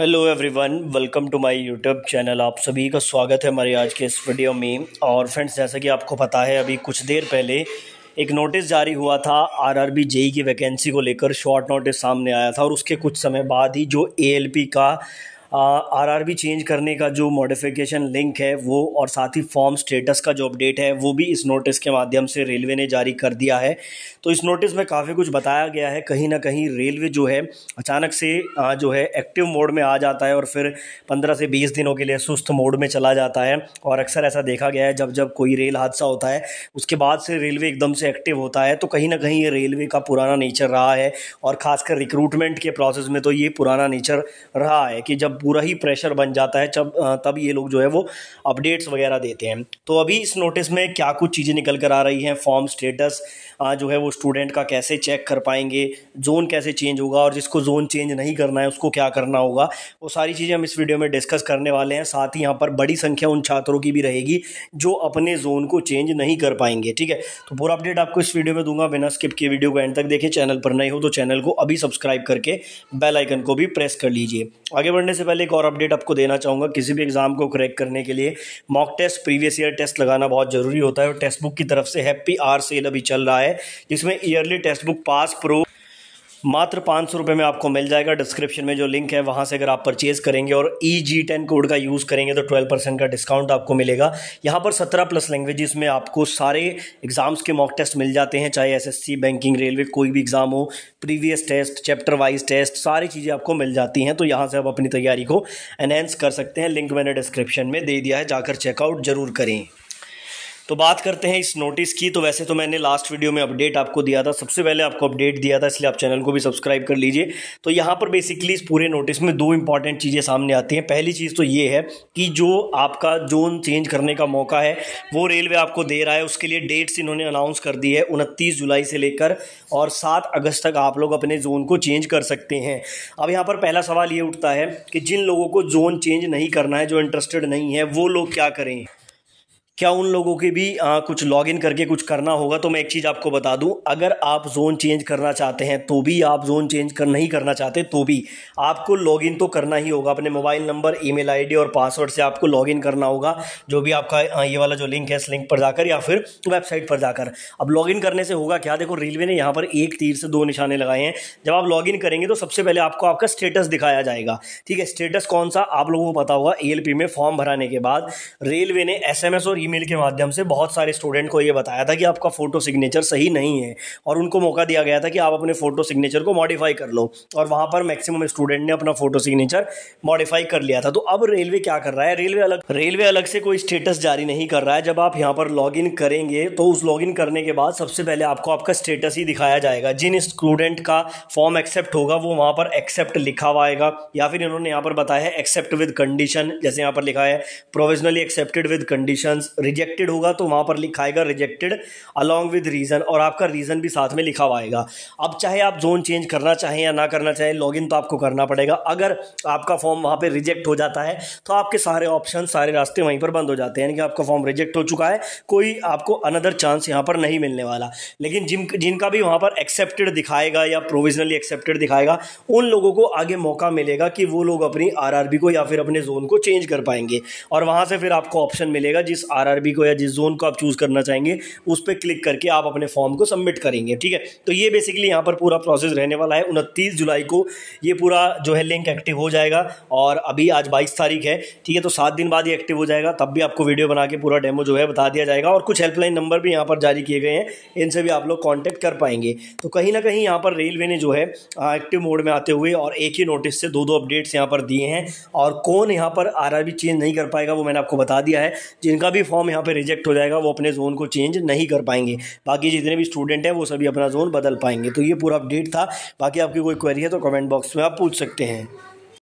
hello everyone welcome to my YouTube channel आप सभी का स्वागत है हमारे आज के इस वीडियो में और फ्रेंड्स जैसा कि आपको पता है अभी कुछ देर पहले एक नोटिस जारी हुआ था आरआरबी जेई e की वैकेंसी को लेकर शॉर्ट नोटिस सामने आया था और उसके कुछ समय बाद ही जो एएलपी का आरआरबी चेंज करने का जो मॉडिफिकेशन लिंक है वो और साथ ही फॉर्म स्टेटस का जो अपडेट है वो भी इस नोटिस के माध्यम से रेलवे ने जारी कर दिया है तो इस नोटिस में काफ़ी कुछ बताया गया है कहीं ना कहीं रेलवे जो है अचानक से जो है एक्टिव मोड में आ जाता है और फिर पंद्रह से बीस दिनों के लिए सुस्त मोड में चला जाता है और अक्सर ऐसा देखा गया है जब जब कोई रेल हादसा होता है उसके बाद से रेलवे एकदम से एक्टिव होता है तो कहीं ना कहीं ये रेलवे का पुराना नेचर रहा है और ख़ासकर रिक्रूटमेंट के प्रोसेस में तो ये पुराना नेचर रहा है कि जब पूरा ही प्रेशर बन जाता है जब तब ये लोग जो है वो अपडेट्स वगैरह देते हैं तो अभी इस नोटिस में क्या कुछ चीज़ें निकल कर आ रही हैं फॉर्म स्टेटस जो है वो स्टूडेंट का कैसे चेक कर पाएंगे जोन कैसे चेंज होगा और जिसको जोन चेंज नहीं करना है उसको क्या करना होगा वो सारी चीज़ें हम इस वीडियो में डिस्कस करने वाले हैं साथ ही यहाँ पर बड़ी संख्या उन छात्रों की भी रहेगी जो अपने जोन को चेंज नहीं कर पाएंगे ठीक है तो पूरा अपडेट आपको इस वीडियो में दूंगा बिना स्किप किए वीडियो को एंड तक देखें चैनल पर नहीं हो तो चैनल को अभी सब्सक्राइब करके बेल आइकन को भी प्रेस कर लीजिए आगे बढ़ने से पहले एक और अपडेट आपको देना चाहूँगा किसी भी एग्ज़ाम को क्रैक करने के लिए mock test previous year test लगाना बहुत ज़रूरी होता है और टेस्ट बुक की तरफ से हैप्पी आर सेल अभी चल रहा है जिसमें yearly Testbook pass pro मात्र पाँच सौ रुपये में आपको मिल जाएगा डिस्क्रिप्शन में जो लिंक है वहाँ से अगर आप परचेज़ करेंगे और ई जी टेन कोड का यूज़ करेंगे तो ट्वेल्व परसेंट का डिस्काउंट आपको मिलेगा यहाँ पर सत्रह प्लस लैंग्वेजेस में आपको सारे एग्ज़ाम्स के मॉक टेस्ट मिल जाते हैं चाहे एसएससी बैंकिंग रेलवे कोई भी एग्ज़ाम हो previous test chapter wise test सारी चीज़ें आपको मिल जाती हैं तो यहाँ से आप अपनी तैयारी को एनहेंस कर सकते हैं लिंक मैंने डिस्क्रिप्शन में दे दिया है जाकर चेकआउट ज़रूर करें तो बात करते हैं इस नोटिस की तो वैसे तो मैंने लास्ट वीडियो में अपडेट आपको दिया था सबसे पहले आपको अपडेट दिया था इसलिए आप चैनल को भी सब्सक्राइब कर लीजिए तो यहाँ पर बेसिकली इस पूरे नोटिस में दो इंपॉर्टेंट चीज़ें सामने आती हैं पहली चीज़ तो ये है कि जो आपका जोन चेंज करने का मौका है वो रेलवे आपको दे रहा है उसके लिए डेट्स इन्होंने अनाउंस कर दी है उनतीस जुलाई से लेकर और सात अगस्त तक आप लोग अपने जोन को चेंज कर सकते हैं अब यहाँ पर पहला सवाल ये उठता है कि जिन लोगों को जोन चेंज नहीं करना है जो इंटरेस्टेड नहीं है वो लोग क्या करें क्या उन लोगों के भी आ, कुछ लॉग इन करके कुछ करना होगा तो मैं एक चीज़ आपको बता दूं अगर आप जोन चेंज करना चाहते हैं तो भी आप जोन चेंज कर नहीं करना चाहते तो भी आपको लॉग इन तो करना ही होगा अपने मोबाइल नंबर ईमेल आईडी और पासवर्ड से आपको लॉग इन करना होगा जो भी आपका ये वाला जो लिंक है इस लिंक पर जाकर या फिर वेबसाइट पर जाकर अब लॉग इन करने से होगा क्या देखो रेलवे ने यहाँ पर एक तीर से दो निशाने लगाए हैं जब आप लॉग इन करेंगे तो सबसे पहले आपको आपका स्टेटस दिखाया जाएगा ठीक है स्टेटस कौन सा आप लोगों को पता होगा ए में फॉर्म भराने के बाद रेलवे ने एस और ईमेल के माध्यम से बहुत सारे स्टूडेंट को ये बताया था कि आपका फ़ोटो सिग्नेचर सही नहीं है और उनको मौका दिया गया था कि आप अपने फ़ोटो सिग्नेचर को मॉडिफाई कर लो और वहाँ पर मैक्सिमम स्टूडेंट ने अपना फ़ोटो सिग्नेचर मॉडिफाई कर लिया था तो अब रेलवे क्या कर रहा है रेलवे अलग रेलवे अलग से कोई स्टेटस जारी नहीं कर रहा है जब आप यहाँ पर लॉग करेंगे तो उस लॉग करने के बाद सबसे पहले आपको आपका स्टेटस ही दिखाया जाएगा जिन स्टूडेंट का फॉर्म एक्सेप्ट होगा वो वहाँ पर एक्सेप्ट लिखा हुआ आएगा या फिर इन्होंने यहाँ पर बताया है एक्सेप्ट विद कंडीशन जैसे यहाँ पर लिखा है provisionally accepted with conditions rejected होगा तो वहाँ पर लिखाएगा रिजेक्टेड अलॉन्ग विद रीज़न और आपका रीज़न भी साथ में लिखा हुआ आएगा अब चाहे आप जोन चेंज करना चाहें या ना करना चाहें लॉगिन तो आपको करना पड़ेगा अगर आपका फॉर्म वहाँ पर रिजेक्ट हो जाता है तो आपके सारे ऑप्शन सारे रास्ते वहीं पर बंद हो जाते हैं यानी कि आपका फॉर्म रिजेक्ट हो चुका है कोई आपको अनदर चांस यहाँ पर नहीं मिलने वाला लेकिन जिन जिनका भी वहाँ पर एक्सेप्टेड दिखाएगा या प्रोविजनली एक्सेप्टेड दिखाएगा उन लोगों को आगे मौका मिलेगा कि वो लोग अपनी आरआरबी को या फिर अपने जोन को चेंज कर पाएंगे और वहाँ से फिर आपको ऑप्शन मिलेगा जिस आर आरआरबी को या जिस जोन को आप चूज़ करना चाहेंगे उस पर क्लिक करके आप अपने फॉर्म को सबमिट करेंगे ठीक है तो ये बेसिकली यहाँ पर पूरा प्रोसेस रहने वाला है उनतीस जुलाई को ये पूरा जो है लिंक एक्टिव हो जाएगा और अभी आज बाईस तारीख है ठीक है तो सात दिन बाद ये एक्टिव हो जाएगा तब भी आपको वीडियो बना के पूरा डेमो जो है बता दिया जाएगा और कुछ हेल्पलाइन नंबर भी यहाँ पर जारी किए गए हैं इनसे भी आप लोग कॉन्टैक्ट कर पाएंगे तो कहीं ना कहीं यहाँ पर रेलवे ने जो है एक्टिव मोड में आते हुए और एक ही नोटिस से दो दो अपडेट्स यहाँ पर दिए हैं और कौन यहाँ पर आर चेंज नहीं कर पाएगा वो मैंने आपको बता दिया है जिनका भी फॉर्म यहाँ पे रिजेक्ट हो जाएगा वो अपने जोन को चेंज नहीं कर पाएंगे बाकी जितने भी स्टूडेंट हैं वो सभी अपना जोन बदल पाएंगे तो ये पूरा अपडेट था बाकी आपकी कोई क्वेरी है तो कमेंट बॉक्स में आप पूछ सकते हैं